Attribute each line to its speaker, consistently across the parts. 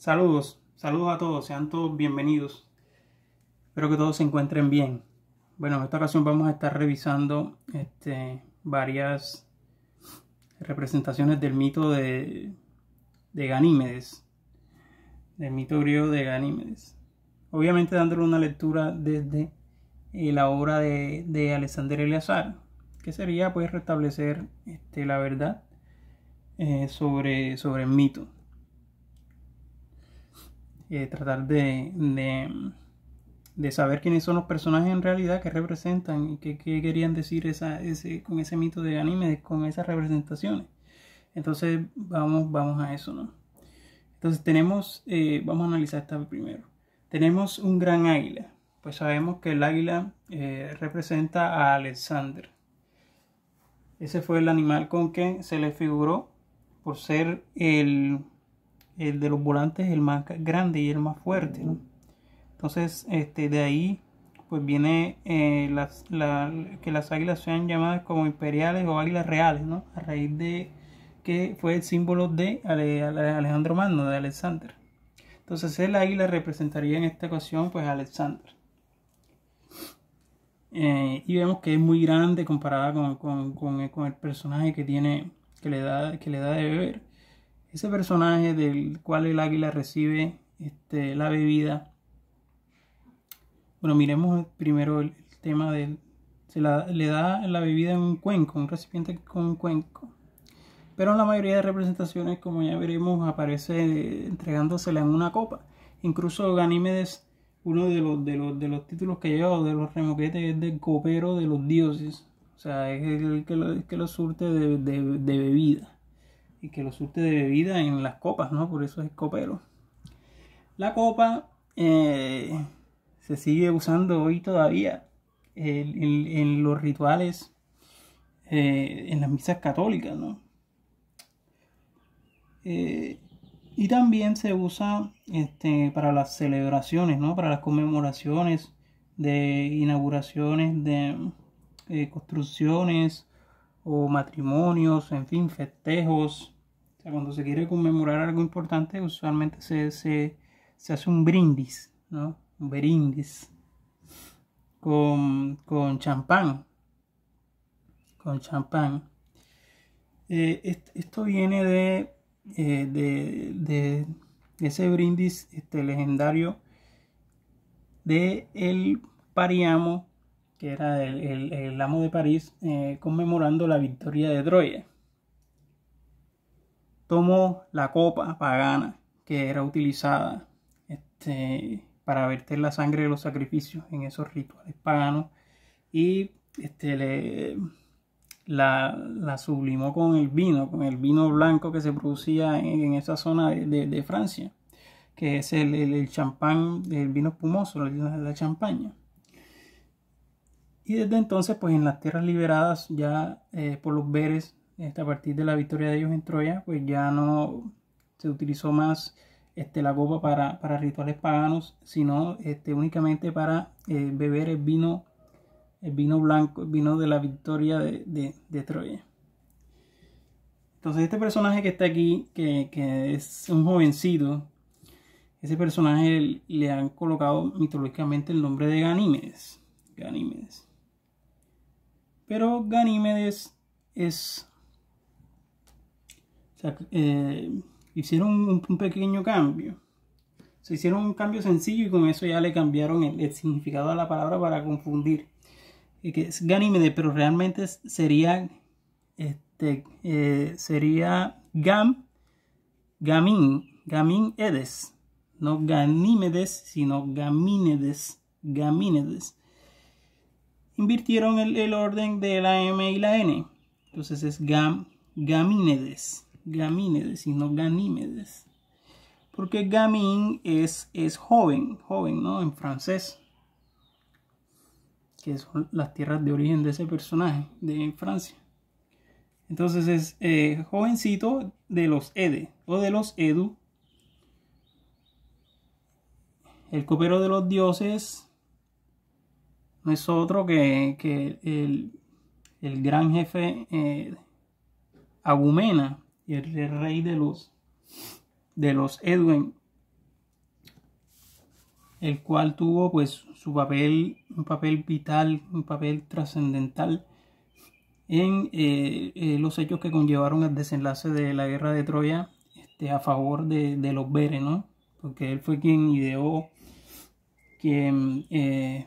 Speaker 1: Saludos, saludos a todos, sean todos bienvenidos. Espero que todos se encuentren bien. Bueno, en esta ocasión vamos a estar revisando este, varias representaciones del mito de, Ganímedes, del mito griego de Ganímedes. Obviamente dándole una lectura desde eh, la obra de, de Alexander Eleazar, que sería pues restablecer este, la verdad eh, sobre, sobre el mito tratar de, de, saber quiénes son los personajes en realidad, que representan y qué, querían decir esa, con ese mito de anime, con esas representaciones. Entonces vamos, vamos a eso, ¿no? Entonces tenemos, eh, vamos a analizar esta primero. Tenemos un gran águila. Pues sabemos que el águila eh, representa a Alexander. Ese fue el animal con que se le figuró por ser el el de los volantes es el más grande y el más fuerte. Entonces, este, de ahí pues viene eh, que las águilas sean llamadas como imperiales o águilas reales, ¿no? A raíz de que fue el símbolo de Alejandro Magno, de Alexander. Entonces el águila representaría en esta ocasión pues a Alexander. Eh, y vemos que es muy grande comparada con, con, el personaje que tiene, que le da, que le da de beber. Ese personaje del cual el águila recibe este, la bebida. Bueno, miremos primero el, tema de... Se le da la bebida en un cuenco, un recipiente con un cuenco. Pero en la mayoría de representaciones, como ya veremos, aparece entregándosela en una copa. Incluso Ganímedes, uno de los, de los, títulos que lleva, de los remoquetes, es de copero de los dioses. O sea, es el que lo, que lo surte de bebida y que lo surte de bebida en las copas, ¿no? Por eso es copero. La copa eh, se sigue usando hoy todavía en, los rituales, eh, en las misas católicas, ¿no? Eh, y también se usa este, para las celebraciones, ¿no? Para las conmemoraciones de inauguraciones, de construcciones, o matrimonios, en fin, festejos. cuando se quiere conmemorar algo importante, usualmente se, hace un brindis, ¿no? Un brindis con, champán. Con champán. Eh, esto viene de, eh, de, de, ese brindis este, legendario de el Pariamo que era el, amo de París, eh, conmemorando la victoria de Troya. Tomó la copa pagana que era utilizada este, para verter la sangre de los sacrificios en esos rituales paganos y este, le, la, sublimó con el vino, con el vino blanco que se producía en, esa zona de, Francia, que es el, el, el champán, el vino espumoso, la, la champaña. Y desde entonces, pues en las tierras liberadas ya eh, por los Beres, este, a partir de la victoria de ellos en Troya, pues ya no se utilizó más este, la copa para, rituales paganos, sino este, únicamente para eh, beber el vino, el vino blanco, el vino de la victoria de, Troya. Entonces este personaje que está aquí, que, es un jovencito, ese personaje le han colocado mitológicamente el nombre de Ganímedes. Ganímedes. Pero Ganímedes es... O sea, eh, hicieron un, pequeño cambio. Se hicieron un cambio sencillo y con eso ya le cambiaron el, significado a la palabra para confundir. Eh, que es Ganímedes, pero realmente sería... Este, eh, sería Gam, Gamín, Gamín Edes. No Ganímedes, sino Gamínedes. Gamínedes invirtieron el, el, orden de la M y la N. Entonces es gam, Gamínedes, Gamínedes y no Ganímedes. Porque Gamín es, es joven, joven, ¿no? En francés. Que son las tierras de origen de ese personaje de Francia. Entonces es eh, jovencito de los Ede o de los Edu. El copero de los dioses no es otro que, el, gran jefe eh, Agumena, el, rey de los, de los Edwin, el cual tuvo pues su papel, un papel vital, un papel trascendental en eh, eh, los hechos que conllevaron el desenlace de la guerra de Troya este, a favor de, los Beren, Porque él fue quien ideó, quien mm,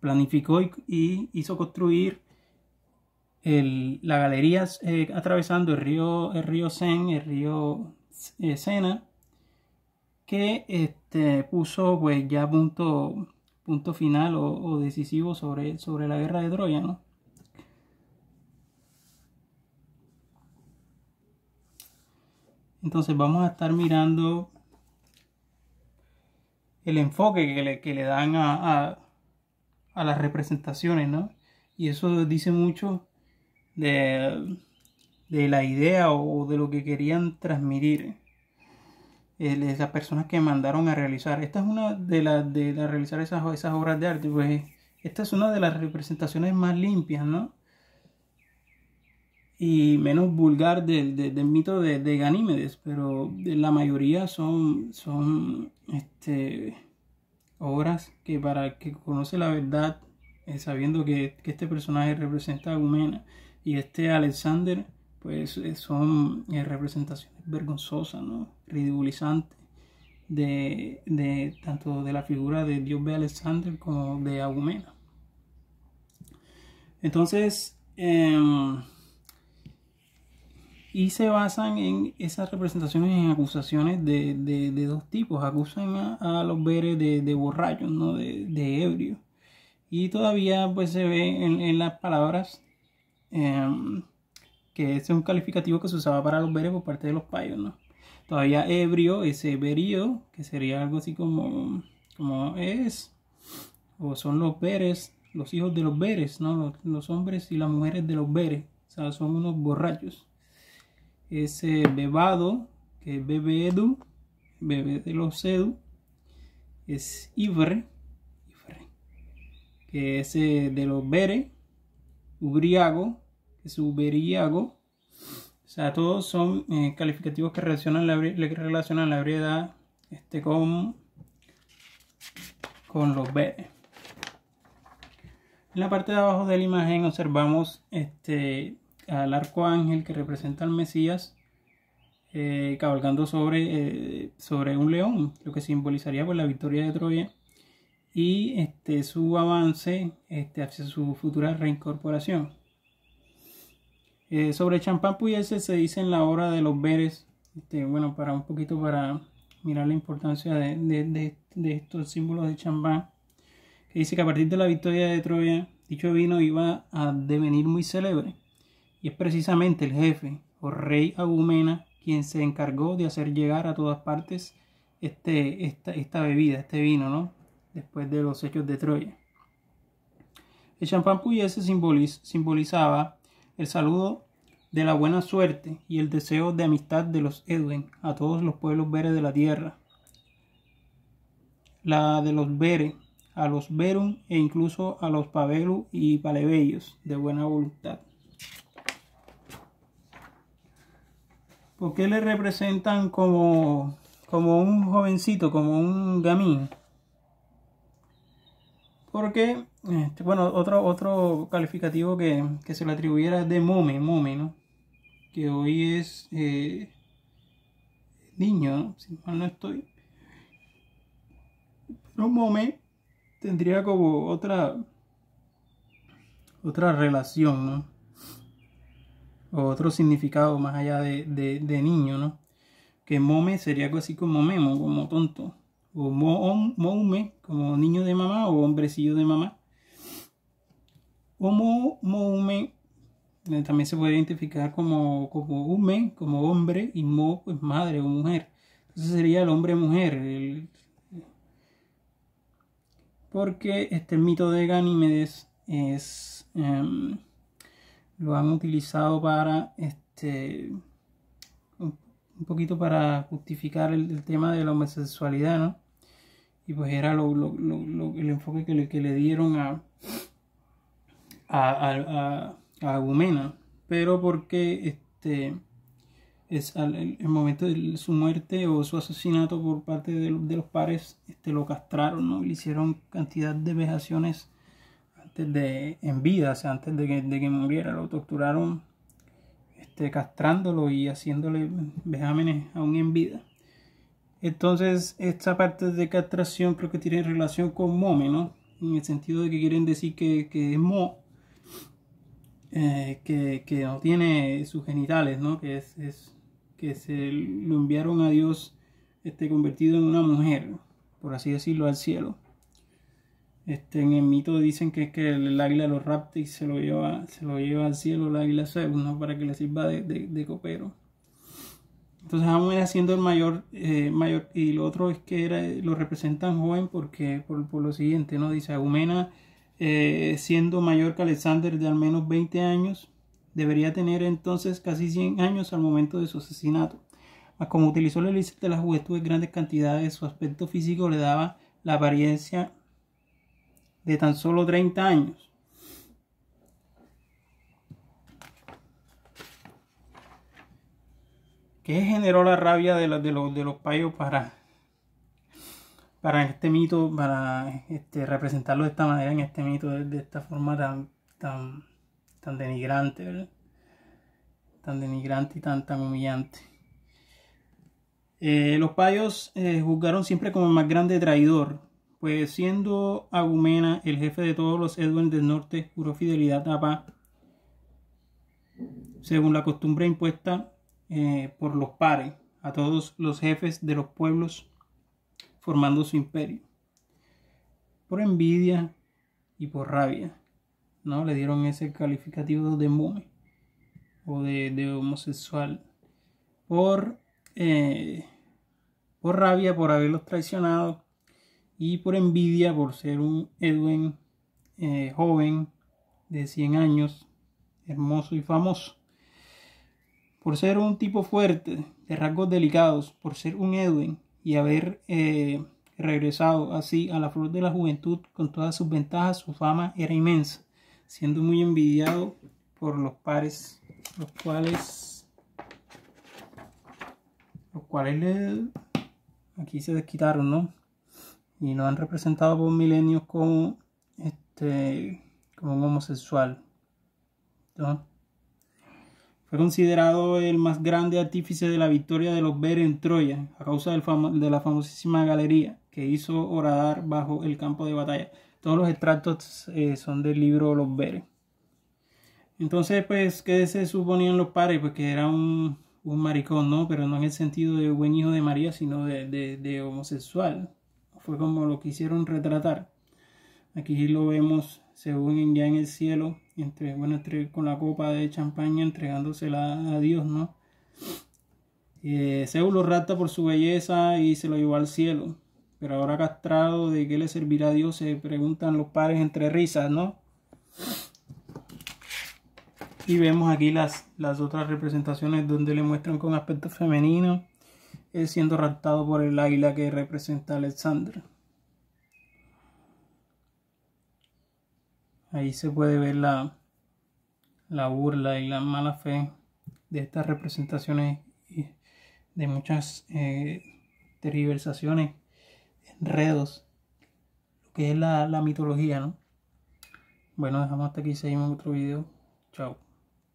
Speaker 1: planificó y, hizo construir la galería eh, atravesando el río, el río Sen, el río eh, Sena, que este, puso pues ya punto, punto final o, decisivo sobre, sobre la guerra de Troya, Entonces vamos a estar mirando el enfoque que le, dan a a las representaciones, ¿no? Y eso dice mucho de, la idea o de lo que querían transmitir esas eh, personas que mandaron a realizar. Esta es una de las de realizar esas, obras de arte, pues esta es una de las representaciones más limpias, ¿no? y menos vulgar del, mito de, de, Ganímedes, pero la mayoría son, son este, obras que para el que conoce la verdad, eh, sabiendo que, este personaje representa a Agumena y este Alexander, pues eh, son eh, representaciones vergonzosas, ¿no? ridiculizantes de, tanto de la figura de Dios de Alexander como de Agumena. Entonces, em, y se basan en esas representaciones en acusaciones de, dos tipos. Acusan a, los veres de, borrachos, ¿no? de, ebrio. Y todavía pues se ve en, las palabras em, que es un calificativo que se usaba para los veres por parte de los payos. ¿no? Todavía ebrio, ese verío, que sería algo así como, como es, o son los veres, los hijos de los veres, ¿no? los, los hombres y las mujeres de los veres. O sea, son unos borrachos es Bebado, que es Bebedu, Bebé de los Edu, es ivre, que es eh, de los Bere, Ubriago, que es Uberiago, o sea, todos son eh, calificativos que relacionan la, que relacionan la variedad este, con, con los Bere. En la parte de abajo de la imagen observamos este, al ángel que representa al Mesías eh, cabalgando sobre, eh, sobre un león, lo que simbolizaría pues, la victoria de Troya y este, su avance este, hacia su futura reincorporación. Eh, sobre Champán Puyese se dice en la obra de los Veres, este, bueno, para un poquito para mirar la importancia de estos símbolos de Champán, que dice que a partir de la victoria de Troya, dicho vino iba a devenir muy célebre y es precisamente el jefe o rey Agumena quien se encargó de hacer llegar a todas partes este, esta, bebida, este vino, ¿no? después de los hechos de Troya. El champán puyese simbolizaba el saludo de la buena suerte y el deseo de amistad de los Edwin a todos los pueblos veres de la tierra, la de los veres, a los verum e incluso a los pavelu y palebellos de buena voluntad. ¿Por qué le representan como, como un jovencito, como un gamín. Porque, este, bueno, otro, otro calificativo que, se le atribuyera es de mome, mome, ¿no? Que hoy es eh, niño, ¿no? si mal no estoy. Pero mome tendría como otra, otra relación, ¿no? otro significado más allá de, niño, ¿no? Que mome sería algo así como memo, como tonto, o moume, como niño de mamá o hombrecillo de mamá. O moume eh, también se puede identificar como, como como hombre, y mo, pues madre o mujer. Entonces sería el hombre-mujer. Porque este mito de Ganímedes es. Em, lo han utilizado para este un poquito para justificar el, tema de la homosexualidad, ¿no? Y pues era lo, el enfoque que le, que le dieron a, a, a, Agumena, pero porque este es al, el, momento de su muerte o su asesinato por parte de, los pares este, lo castraron, ¿no? Le hicieron cantidad de vejaciones en vida, o sea, antes de que, muriera, lo torturaron este, castrándolo y haciéndole vejámenes aún en vida. Entonces, esta parte de castración creo que tiene relación con mome, ¿no? En el sentido de que quieren decir que, es mo, eh, que, que, no tiene sus genitales, ¿no? Que, es, que se lo enviaron a Dios este, convertido en una mujer, por así decirlo, al cielo. Este, en el mito dicen que es que el, águila lo rapta y se lo lleva, se lo lleva al cielo el águila Zeus, Para que le sirva de, copero. Entonces vamos era siendo el mayor, eh, mayor, y lo otro es que era, lo representan joven porque, por, lo siguiente, ¿no? Dice Agumena, eh, siendo mayor que Alexander de al menos 20 años, debería tener entonces casi 100 años al momento de su asesinato. como utilizó el lista de la juventud en grandes cantidades, su aspecto físico le daba la apariencia de tan solo 30 años. que generó la rabia de, los, payos para, para este mito, para este, representarlo de esta manera, en este mito, de, esta forma tan, tan, tan denigrante, tan denigrante y tan, tan humillante? Eh, los payos eh, juzgaron siempre como el más grande traidor, pues siendo Agumena el jefe de todos los Edwin del norte, juró fidelidad a paz, según la costumbre impuesta eh, por los pares, a todos los jefes de los pueblos, formando su imperio. Por envidia y por rabia, ¿no? Le dieron ese calificativo de mume. o de, homosexual. Por, eh, por rabia, por haberlos traicionado y por envidia por ser un Edwin eh, joven de 100 años, hermoso y famoso. Por ser un tipo fuerte, de rasgos delicados, por ser un Edwin y haber eh, regresado así a la flor de la juventud con todas sus ventajas, su fama era inmensa, siendo muy envidiado por los pares, los cuales, los cuales le, aquí se desquitaron, ¿no? y lo han representado por milenios como este como un homosexual fue considerado el más grande artífice de la victoria de los veres en Troya a causa del de la famosísima galería que hizo horadar bajo el campo de batalla todos los extractos eh, son del libro Los Veres. entonces pues qué se suponían los padres pues que era un maricón, ¿no? Pero no en el sentido de buen hijo de María, sino de, de homosexual fue como lo quisieron retratar. Aquí lo vemos, según ya en el cielo, entre, bueno, entre, con la copa de champaña entregándosela a Dios, ¿no? Eh, lo rapta por su belleza y se lo llevó al cielo. Pero ahora castrado, ¿de qué le servirá a Dios? Se preguntan los padres entre risas, ¿no? Y vemos aquí las, las otras representaciones donde le muestran con aspecto femenino es eh, siendo raptado por el águila que representa a Alexander. Ahí se puede ver la, la burla y la mala fe de estas representaciones y de muchas eh, enredos, lo que es la, mitología, Bueno, dejamos hasta aquí, seguimos en otro video. Chao.